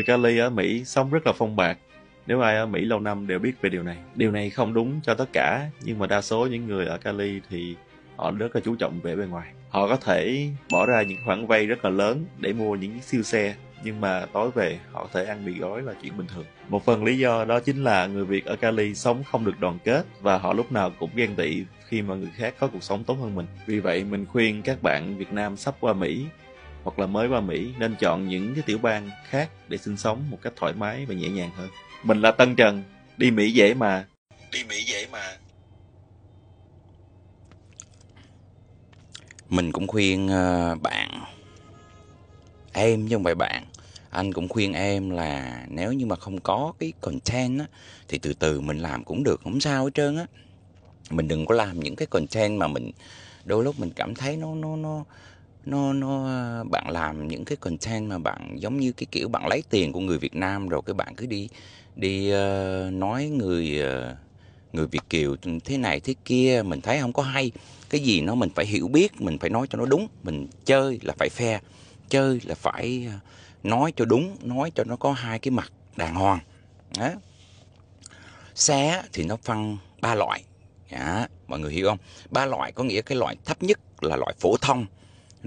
Người Cali ở Mỹ sống rất là phong bạc. Nếu ai ở Mỹ lâu năm đều biết về điều này. Điều này không đúng cho tất cả, nhưng mà đa số những người ở Cali thì họ rất là chú trọng về bề ngoài. Họ có thể bỏ ra những khoản vay rất là lớn để mua những chiếc siêu xe, nhưng mà tối về họ có thể ăn mì gói là chuyện bình thường. Một phần lý do đó chính là người Việt ở Cali sống không được đoàn kết và họ lúc nào cũng ghen tị khi mà người khác có cuộc sống tốt hơn mình. Vì vậy mình khuyên các bạn Việt Nam sắp qua Mỹ hoặc là mới qua Mỹ nên chọn những cái tiểu bang khác để sinh sống một cách thoải mái và nhẹ nhàng hơn. Mình là Tân Trần, đi Mỹ dễ mà. Đi Mỹ dễ mà. Mình cũng khuyên ờ, bạn em trong không bạn anh cũng khuyên em là nếu như mà không có cái content á thì từ từ mình làm cũng được không sao hết trơn á mình đừng có làm những cái content mà mình đôi lúc mình cảm thấy nó nó nó nó nó ờ, bạn làm những cái content mà bạn giống như cái kiểu bạn lấy tiền của người Việt Nam rồi cái bạn cứ đi đi uh, nói người uh, người Việt kiều thế này thế kia mình thấy không có hay cái gì nó mình phải hiểu biết mình phải nói cho nó đúng mình chơi là phải fair chơi là phải nói cho đúng nói cho nó có hai cái mặt đàng hoàng đó. xe thì nó phân ba loại đó. Dạ, mọi người hiểu không ba loại có nghĩa cái loại thấp nhất là loại phổ thông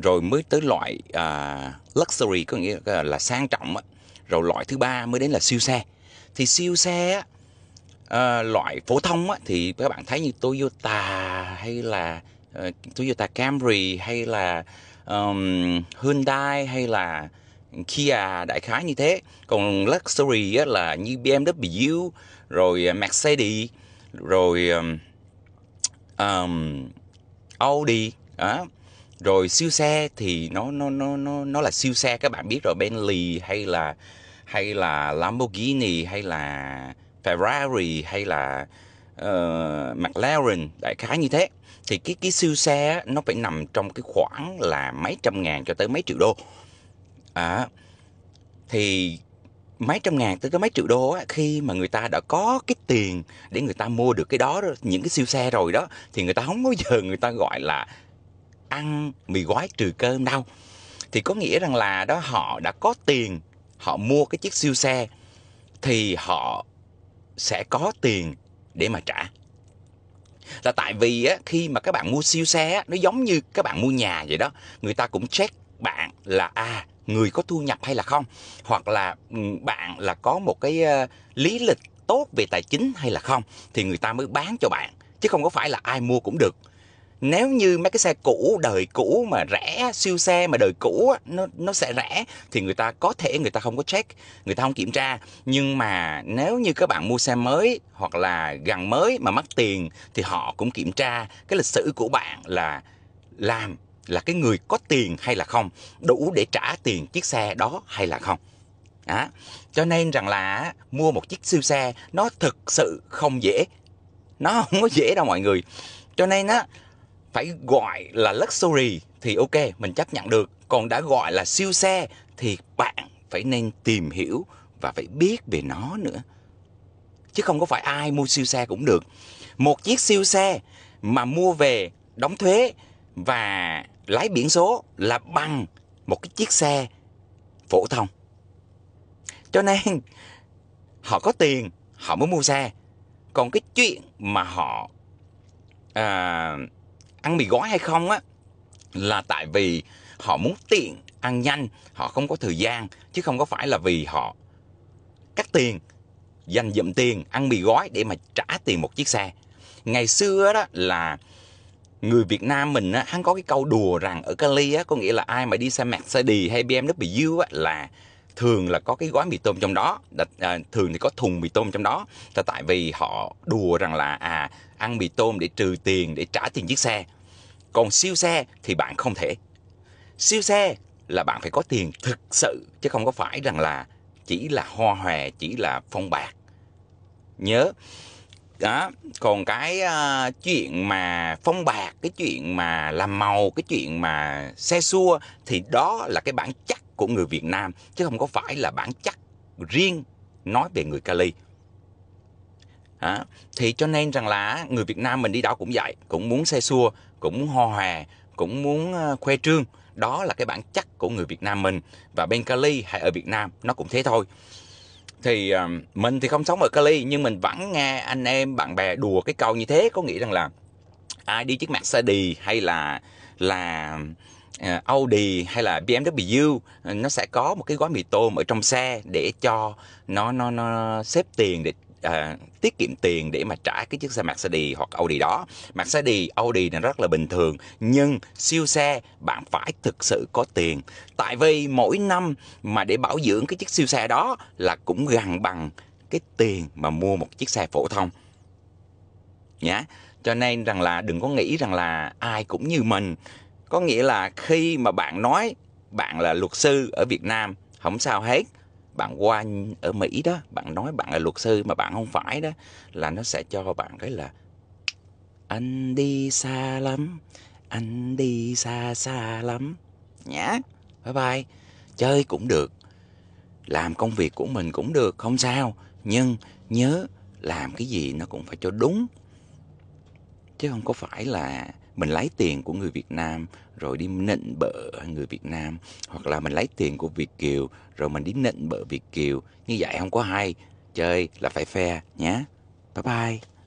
rồi mới tới loại à, luxury có nghĩa là, là sang trọng á. rồi loại thứ ba mới đến là siêu xe thì siêu xe á, à, loại phổ thông á, thì các bạn thấy như Toyota hay là uh, Toyota Camry hay là um, Hyundai hay là Kia đại khái như thế còn luxury á, là như BMW rồi Mercedes rồi um, um, Audi đó rồi siêu xe thì nó nó nó nó nó là siêu xe các bạn biết rồi Bentley hay là hay là Lamborghini hay là Ferrari hay là uh, McLaren đại khái như thế thì cái cái siêu xe nó phải nằm trong cái khoảng là mấy trăm ngàn cho tới mấy triệu đô à, thì mấy trăm ngàn tới mấy triệu đô á, khi mà người ta đã có cái tiền để người ta mua được cái đó những cái siêu xe rồi đó thì người ta không bao giờ người ta gọi là ăn mì gói trừ cơm đâu thì có nghĩa rằng là đó họ đã có tiền họ mua cái chiếc siêu xe thì họ sẽ có tiền để mà trả là tại vì á, khi mà các bạn mua siêu xe á, nó giống như các bạn mua nhà vậy đó người ta cũng check bạn là à người có thu nhập hay là không hoặc là ừ, bạn là có một cái uh, lý lịch tốt về tài chính hay là không thì người ta mới bán cho bạn chứ không có phải là ai mua cũng được nếu như mấy cái xe cũ đời cũ mà rẻ siêu xe mà đời cũ nó nó sẽ rẻ thì người ta có thể người ta không có check người ta không kiểm tra nhưng mà nếu như các bạn mua xe mới hoặc là gần mới mà mất tiền thì họ cũng kiểm tra cái lịch sử của bạn là làm là cái người có tiền hay là không đủ để trả tiền chiếc xe đó hay là không đó. cho nên rằng là mua một chiếc siêu xe nó thực sự không dễ nó không có dễ đâu mọi người cho nên á phải gọi là luxury thì ok mình chấp nhận được còn đã gọi là siêu xe thì bạn phải nên tìm hiểu và phải biết về nó nữa chứ không có phải ai mua siêu xe cũng được một chiếc siêu xe mà mua về đóng thuế và lái biển số là bằng một cái chiếc xe phổ thông cho nên họ có tiền họ mới mua xe còn cái chuyện mà họ à, ăn mì gói hay không á là tại vì họ muốn tiện ăn nhanh họ không có thời gian chứ không có phải là vì họ cắt tiền dành dụm tiền ăn mì gói để mà trả tiền một chiếc xe ngày xưa đó là người Việt Nam mình á, hắn có cái câu đùa rằng ở Cali á, có nghĩa là ai mà đi xe Mercedes hay BMW á, là thường là có cái gói mì tôm trong đó à, thường thì có thùng mì tôm trong đó là tại vì họ đùa rằng là à ăn mì tôm để trừ tiền để trả tiền chiếc xe còn siêu xe thì bạn không thể siêu xe là bạn phải có tiền thực sự chứ không có phải rằng là chỉ là hoa hòe chỉ là phong bạc nhớ đó còn cái uh, chuyện mà phong bạc cái chuyện mà làm màu cái chuyện mà xe xua thì đó là cái bản chất của người việt nam chứ không có phải là bản chất riêng nói về người cali À, thì cho nên rằng là người Việt Nam mình đi đâu cũng vậy, cũng muốn xe xua, cũng muốn ho hòa, cũng muốn ờ, khoe trương. Đó là cái bản chất của người Việt Nam mình. Và Cali hay ở Việt Nam nó cũng thế thôi thì uh, mình thì không sống ở Cali nhưng mình vẫn nghe anh em bạn bè đùa cái câu như thế có nghĩa rằng là ai đi chiếc Mercedes hay là là uh, Audi hay là BMW ờ, nó sẽ có một cái gói mì tôm ở trong xe để cho nó nó nó xếp tiền để à, tiết kiệm tiền để mà trả cái chiếc xe Mercedes hoặc Audi đó. Mercedes, Audi là rất là bình thường nhưng siêu xe bạn phải thực sự có tiền. Tại vì mỗi năm mà để bảo dưỡng cái chiếc siêu xe đó là cũng gần bằng cái tiền mà mua một chiếc xe phổ thông. Nhá. Cho nên rằng là đừng có nghĩ rằng là ai cũng như mình. Có nghĩa là khi mà bạn nói bạn là luật sư ở Việt Nam không sao hết bạn qua ở Mỹ đó bạn nói bạn là luật sư mà bạn không phải đó là nó sẽ cho bạn cái là anh đi xa lắm anh đi xa xa lắm nhá bye bye chơi cũng được làm công việc của mình cũng được không sao nhưng nhớ làm cái gì nó cũng phải cho đúng chứ không có phải là mình lấy tiền của người Việt Nam rồi đi nịnh bợ người Việt Nam hoặc là mình lấy tiền của Việt kiều rồi mình đi nịnh bợ Việt kiều như vậy không có hay chơi là phải phe nhé bye bye